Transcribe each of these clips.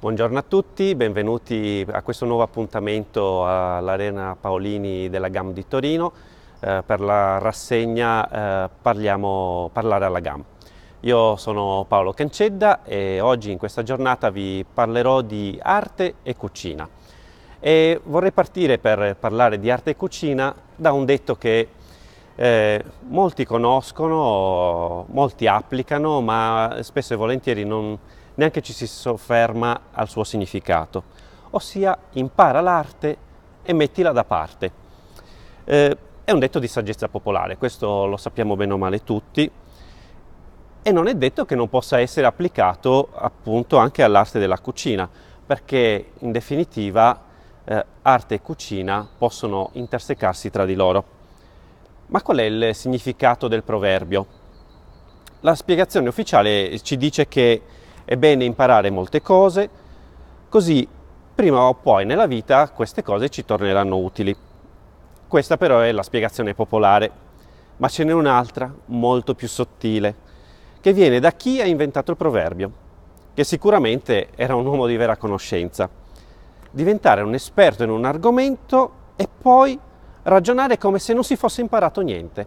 Buongiorno a tutti, benvenuti a questo nuovo appuntamento all'Arena Paolini della GAM di Torino eh, per la rassegna eh, parliamo, Parlare alla GAM. Io sono Paolo Cancedda e oggi in questa giornata vi parlerò di arte e cucina. E vorrei partire per parlare di arte e cucina da un detto che eh, molti conoscono, molti applicano, ma spesso e volentieri non, neanche ci si sofferma al suo significato, ossia impara l'arte e mettila da parte. Eh, è un detto di saggezza popolare, questo lo sappiamo bene o male tutti, e non è detto che non possa essere applicato appunto anche all'arte della cucina, perché in definitiva eh, arte e cucina possono intersecarsi tra di loro. Ma qual è il significato del proverbio? La spiegazione ufficiale ci dice che è bene imparare molte cose, così prima o poi nella vita queste cose ci torneranno utili. Questa però è la spiegazione popolare, ma ce n'è un'altra molto più sottile, che viene da chi ha inventato il proverbio, che sicuramente era un uomo di vera conoscenza. Diventare un esperto in un argomento e poi ragionare come se non si fosse imparato niente.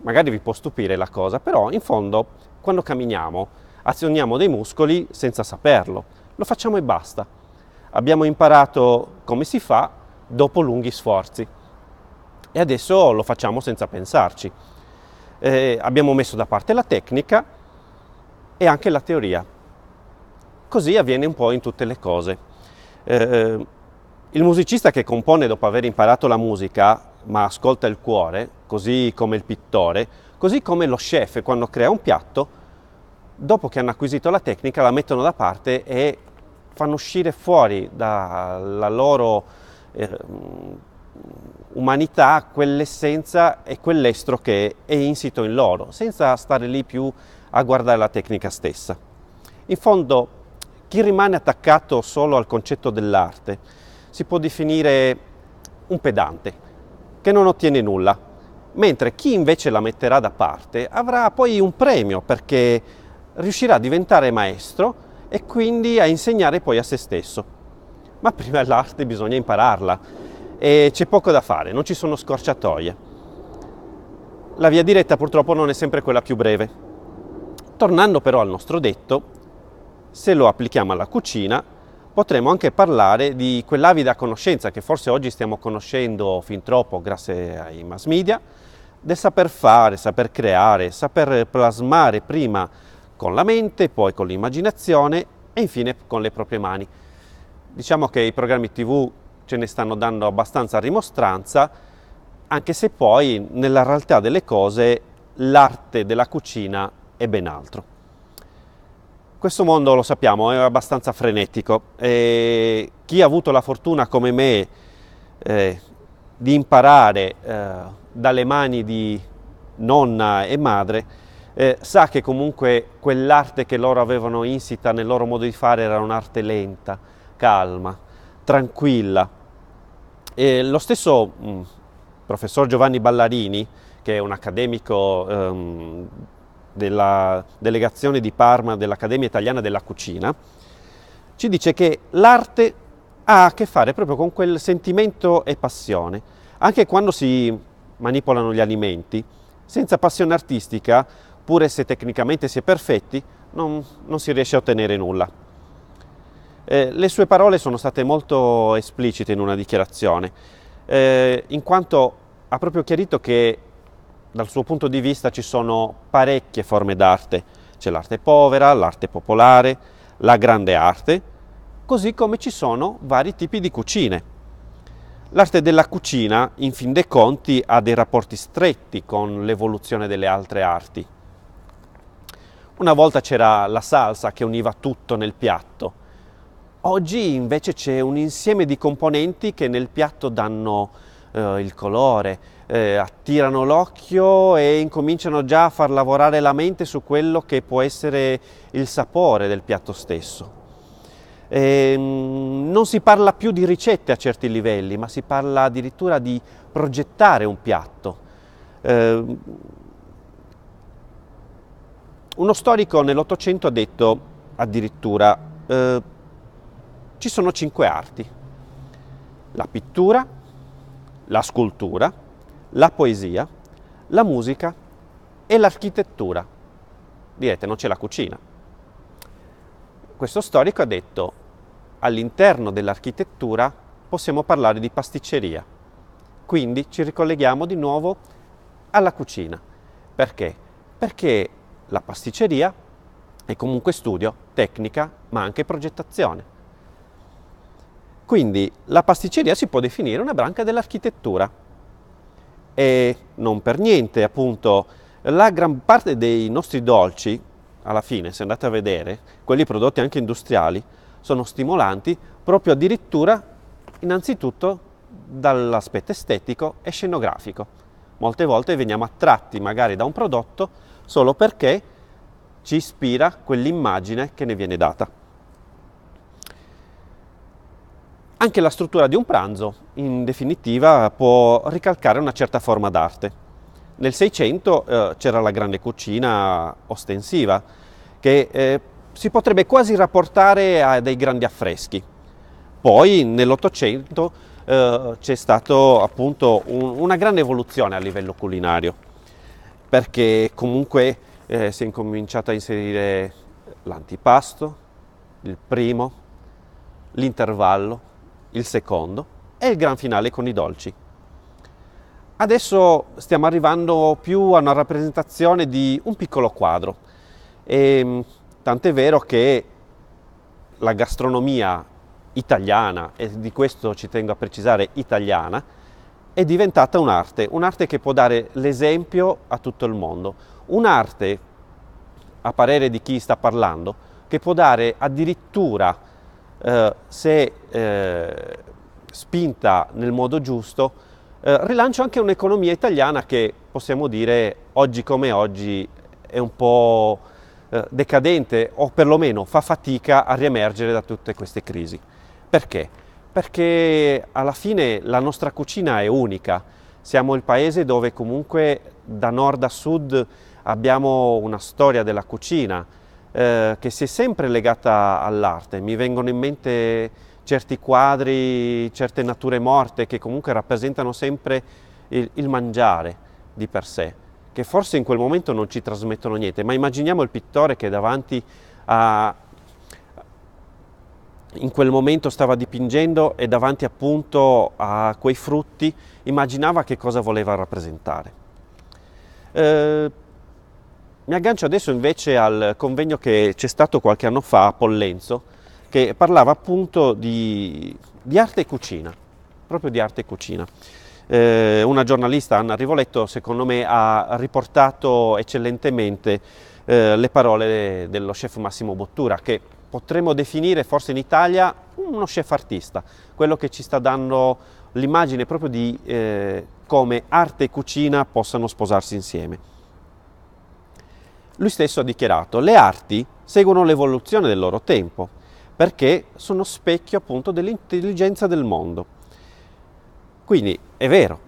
Magari vi può stupire la cosa, però in fondo quando camminiamo azioniamo dei muscoli senza saperlo. Lo facciamo e basta. Abbiamo imparato come si fa dopo lunghi sforzi e adesso lo facciamo senza pensarci. Eh, abbiamo messo da parte la tecnica e anche la teoria. Così avviene un po' in tutte le cose. Eh, eh il musicista che compone dopo aver imparato la musica, ma ascolta il cuore, così come il pittore, così come lo chef quando crea un piatto, dopo che hanno acquisito la tecnica la mettono da parte e fanno uscire fuori dalla loro eh, umanità quell'essenza e quell'estro che è insito in loro, senza stare lì più a guardare la tecnica stessa. In fondo, chi rimane attaccato solo al concetto dell'arte si può definire un pedante, che non ottiene nulla, mentre chi invece la metterà da parte avrà poi un premio perché riuscirà a diventare maestro e quindi a insegnare poi a se stesso. Ma prima l'arte bisogna impararla e c'è poco da fare, non ci sono scorciatoie. La via diretta purtroppo non è sempre quella più breve. Tornando però al nostro detto, se lo applichiamo alla cucina, potremmo anche parlare di quell'avida conoscenza che forse oggi stiamo conoscendo fin troppo grazie ai mass media, del saper fare, saper creare, saper plasmare prima con la mente, poi con l'immaginazione e infine con le proprie mani. Diciamo che i programmi TV ce ne stanno dando abbastanza rimostranza, anche se poi nella realtà delle cose l'arte della cucina è ben altro. Questo mondo, lo sappiamo, è abbastanza frenetico e chi ha avuto la fortuna come me eh, di imparare eh, dalle mani di nonna e madre eh, sa che comunque quell'arte che loro avevano insita nel loro modo di fare era un'arte lenta, calma, tranquilla. E lo stesso mh, mm, professor Giovanni Ballarini, che è un accademico ehm, della delegazione di Parma dell'Accademia Italiana della Cucina, ci dice che l'arte ha a che fare proprio con quel sentimento e passione. Anche quando si manipolano gli alimenti, senza passione artistica oppure se tecnicamente si è perfetti, non, non si riesce a ottenere nulla. Eh, le sue parole sono state molto esplicite in una dichiarazione, eh, in quanto ha proprio chiarito che dal suo punto di vista ci sono parecchie forme d'arte, c'è l'arte povera, l'arte popolare, la grande arte, così come ci sono vari tipi di cucine. L'arte della cucina, in fin dei conti, ha dei rapporti stretti con l'evoluzione delle altre arti. Una volta c'era la salsa che univa tutto nel piatto, oggi invece c'è un insieme di componenti che nel piatto danno eh, il colore, eh, attirano l'occhio e incominciano già a far lavorare la mente su quello che può essere il sapore del piatto stesso. E, ehm, non si parla più di ricette a certi livelli, ma si parla addirittura di progettare un piatto. Eh, uno storico nell'Ottocento ha detto addirittura eh, ci sono cinque arti, la pittura, la scultura, la poesia, la musica e l'architettura. Direte, non c'è la cucina. Questo storico ha detto, all'interno dell'architettura possiamo parlare di pasticceria. Quindi ci ricolleghiamo di nuovo alla cucina. Perché? Perché la pasticceria è comunque studio, tecnica, ma anche progettazione. Quindi la pasticceria si può definire una branca dell'architettura e non per niente appunto la gran parte dei nostri dolci alla fine se andate a vedere quelli prodotti anche industriali sono stimolanti proprio addirittura innanzitutto dall'aspetto estetico e scenografico molte volte veniamo attratti magari da un prodotto solo perché ci ispira quell'immagine che ne viene data. Anche la struttura di un pranzo, in definitiva, può ricalcare una certa forma d'arte. Nel Seicento eh, c'era la grande cucina ostensiva, che eh, si potrebbe quasi rapportare a dei grandi affreschi. Poi nell'Ottocento eh, c'è stata appunto un, una grande evoluzione a livello culinario perché comunque eh, si è incominciato a inserire l'antipasto, il primo, l'intervallo, il secondo e il gran finale con i dolci. Adesso stiamo arrivando più a una rappresentazione di un piccolo quadro e ehm, tant'è vero che la gastronomia italiana, e di questo ci tengo a precisare italiana, è diventata un'arte, un'arte che può dare l'esempio a tutto il mondo, un'arte, a parere di chi sta parlando, che può dare addirittura, eh, se eh, spinta nel modo giusto, eh, rilancio anche un'economia italiana che possiamo dire oggi come oggi è un po' eh, decadente o perlomeno fa fatica a riemergere da tutte queste crisi. Perché? perché alla fine la nostra cucina è unica. Siamo il paese dove comunque da nord a sud abbiamo una storia della cucina eh, che si è sempre legata all'arte. Mi vengono in mente certi quadri, certe nature morte che comunque rappresentano sempre il, il mangiare di per sé, che forse in quel momento non ci trasmettono niente, ma immaginiamo il pittore che davanti a, in quel momento stava dipingendo e davanti appunto a quei frutti immaginava che cosa voleva rappresentare. Eh, mi aggancio adesso invece al convegno che c'è stato qualche anno fa a Pollenzo, che parlava appunto di, di arte e cucina, proprio di arte e cucina. Eh, una giornalista, Anna Rivoletto, secondo me ha riportato eccellentemente eh, le parole dello chef Massimo Bottura, che potremmo definire forse in Italia uno chef artista, quello che ci sta dando l'immagine proprio di eh, come arte e cucina possano sposarsi insieme. Lui stesso ha dichiarato, le arti seguono l'evoluzione del loro tempo, perché sono specchio appunto dell'intelligenza del mondo. Quindi è vero,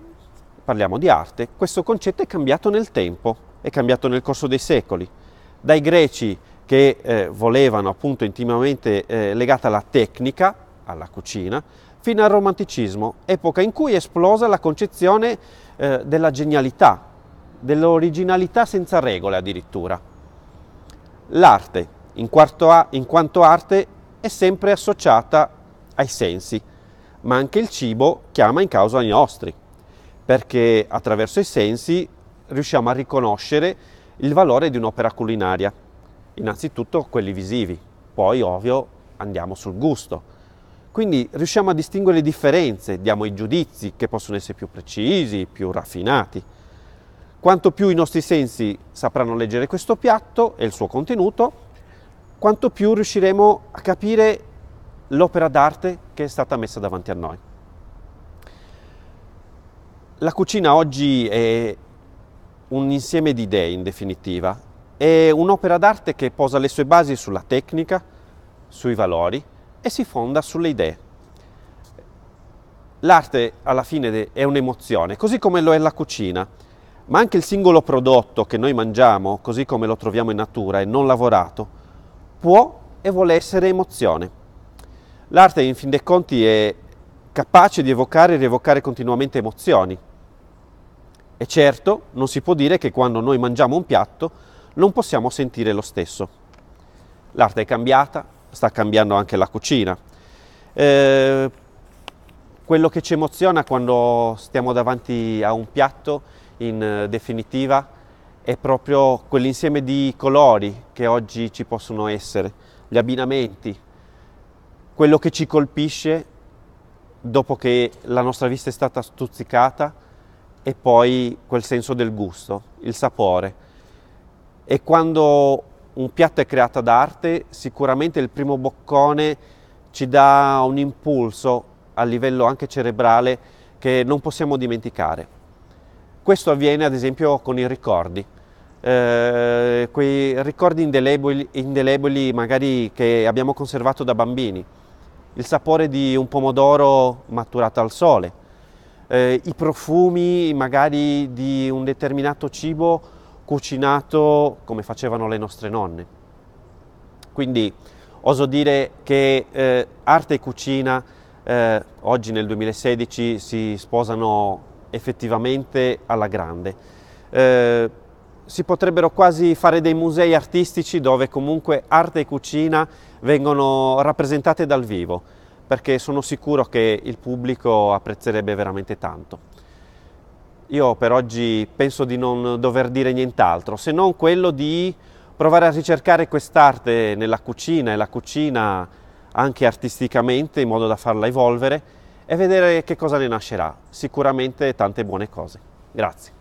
parliamo di arte, questo concetto è cambiato nel tempo, è cambiato nel corso dei secoli. Dai greci che eh, volevano appunto intimamente eh, legata alla tecnica, alla cucina, fino al romanticismo, epoca in cui è esplosa la concezione eh, della genialità, dell'originalità senza regole addirittura. L'arte, in, a, in quanto arte, è sempre associata ai sensi, ma anche il cibo chiama in causa i nostri, perché attraverso i sensi riusciamo a riconoscere il valore di un'opera culinaria. Innanzitutto quelli visivi, poi ovvio andiamo sul gusto. Quindi riusciamo a distinguere le differenze, diamo i giudizi che possono essere più precisi, più raffinati. Quanto più i nostri sensi sapranno leggere questo piatto e il suo contenuto, quanto più riusciremo a capire l'opera d'arte che è stata messa davanti a noi. La cucina oggi è un insieme di idee in definitiva è un'opera d'arte che posa le sue basi sulla tecnica, sui valori e si fonda sulle idee. L'arte alla fine è un'emozione, così come lo è la cucina, ma anche il singolo prodotto che noi mangiamo, così come lo troviamo in natura e non lavorato, può e vuole essere emozione. L'arte in fin dei conti è capace di evocare e rievocare continuamente emozioni. E certo, non si può dire che quando noi mangiamo un piatto non possiamo sentire lo stesso. L'arte è cambiata, sta cambiando anche la cucina. Eh, quello che ci emoziona quando stiamo davanti a un piatto, in definitiva, è proprio quell'insieme di colori che oggi ci possono essere, gli abbinamenti, quello che ci colpisce dopo che la nostra vista è stata stuzzicata e poi quel senso del gusto, il sapore e quando un piatto è creato d'arte sicuramente il primo boccone ci dà un impulso a livello anche cerebrale che non possiamo dimenticare. Questo avviene ad esempio con i ricordi, eh, quei ricordi indelebili, indelebili magari che abbiamo conservato da bambini, il sapore di un pomodoro maturato al sole, eh, i profumi magari di un determinato cibo cucinato come facevano le nostre nonne. Quindi oso dire che eh, arte e cucina eh, oggi nel 2016 si sposano effettivamente alla grande. Eh, si potrebbero quasi fare dei musei artistici dove comunque arte e cucina vengono rappresentate dal vivo, perché sono sicuro che il pubblico apprezzerebbe veramente tanto. Io per oggi penso di non dover dire nient'altro se non quello di provare a ricercare quest'arte nella cucina e la cucina anche artisticamente in modo da farla evolvere e vedere che cosa ne nascerà. Sicuramente tante buone cose. Grazie.